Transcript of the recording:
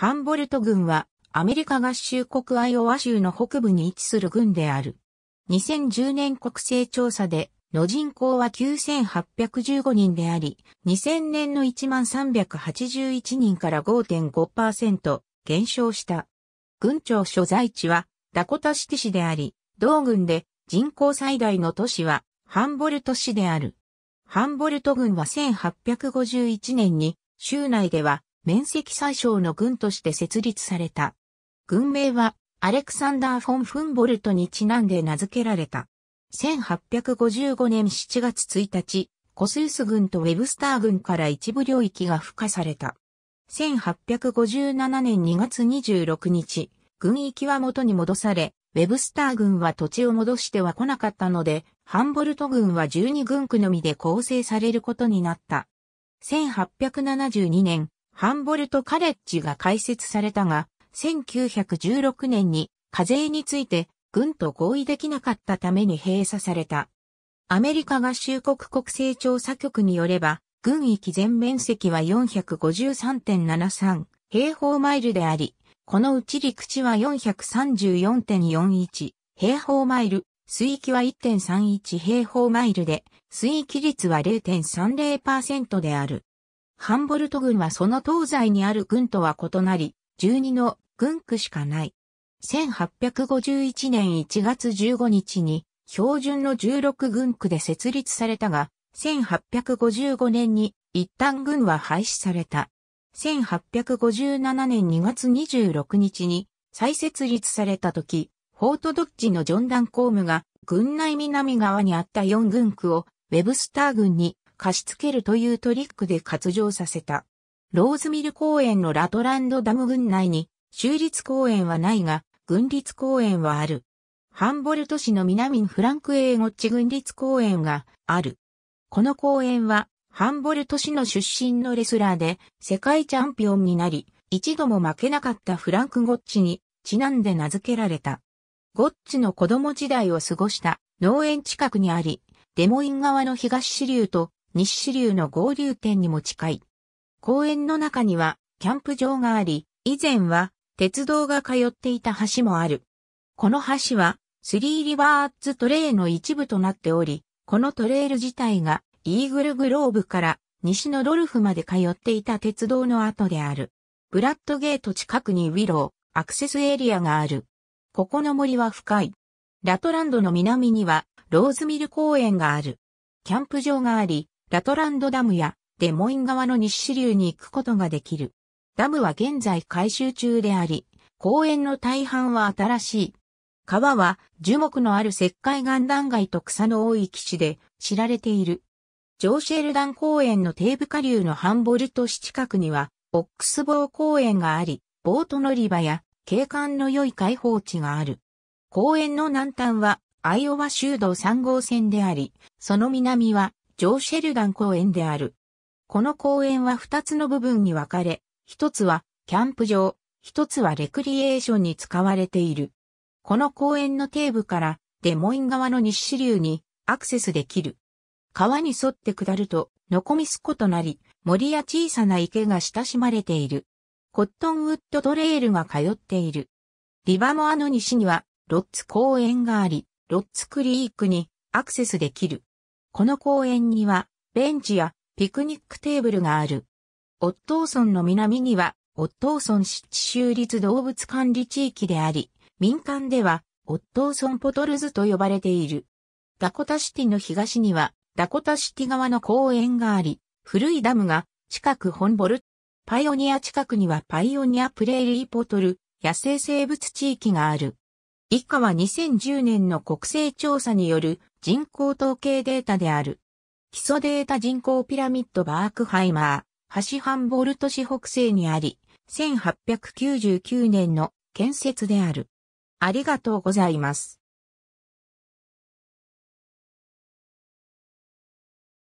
ハンボルト軍はアメリカ合衆国アイオワ州の北部に位置する軍である。2010年国勢調査での人口は9815人であり、2000年の1381人から5.5%減少した。軍庁所在地はダコタシティ市であり、同軍で人口最大の都市はハンボルト市である。ハンボルト軍は1851年に州内では面積最小の軍として設立された。軍名は、アレクサンダー・フォン・フンボルトにちなんで名付けられた。1855年7月1日、コスース軍とウェブスター軍から一部領域が付加された。1857年2月26日、軍域は元に戻され、ウェブスター軍は土地を戻しては来なかったので、ハンボルト軍は12軍区のみで構成されることになった。1872年、ハンボルトカレッジが開設されたが、1916年に課税について軍と合意できなかったために閉鎖された。アメリカ合衆国国勢調査局によれば、軍域全面積は453.73平方マイルであり、このうち陸地は434.41平方マイル、水域は1.31平方マイルで、水域率は0.30%である。ハンボルト軍はその東西にある軍とは異なり、12の軍区しかない。1851年1月15日に、標準の16軍区で設立されたが、1855年に一旦軍は廃止された。1857年2月26日に再設立された時、フォートドッジのジョンダン・コームが、軍内南側にあった4軍区をウェブスター軍に貸し付けるというトリックで活動させた。ローズミル公園のラトランドダム郡内に州立公園はないが、軍立公園はある。ハンボルト市の南フランクエーゴッチ軍立公園がある。この公園は、ハンボルト市の出身のレスラーで世界チャンピオンになり、一度も負けなかったフランク・ゴッチにちなんで名付けられた。ゴッチの子供時代を過ごした農園近くにあり、デモイン側の東支流と西支流の合流点にも近い。公園の中にはキャンプ場があり、以前は鉄道が通っていた橋もある。この橋はスリーリバーズトレイの一部となっており、このトレイル自体がイーグルグローブから西のロルフまで通っていた鉄道の跡である。ブラッドゲート近くにウィロー、アクセスエリアがある。ここの森は深い。ラトランドの南にはローズミル公園がある。キャンプ場があり、ラトランドダムやデモイン川の西支流に行くことができる。ダムは現在改修中であり、公園の大半は新しい。川は樹木のある石灰岩断崖と草の多い基地で知られている。ジョーシェルダン公園の低部下流のハンボルト市近くには、オックスボー公園があり、ボート乗り場や景観の良い開放地がある。公園の南端はアイオワ州道3号線であり、その南はジョーシェルダン公園である。この公園は2つの部分に分かれ、1つはキャンプ場、1つはレクリエーションに使われている。この公園の底部からデモイン側の西支流にアクセスできる。川に沿って下ると、ノコミスコとなり、森や小さな池が親しまれている。コットンウッドトレイルが通っている。リバモアの西には、ロッツ公園があり、ロッツクリークにアクセスできる。この公園には、ベンチやピクニックテーブルがある。オットーソンの南には、オットーソン湿地州立動物管理地域であり、民間では、オットーソンポトルズと呼ばれている。ダコタシティの東には、ダコタシティ側の公園があり、古いダムが近くホンボル、パイオニア近くにはパイオニアプレーリーポトル、野生生物地域がある。以下は2010年の国勢調査による人口統計データである。基礎データ人口ピラミッドバークハイマー、ハシハンボルト市北西にあり、1899年の建設である。ありがとうございます。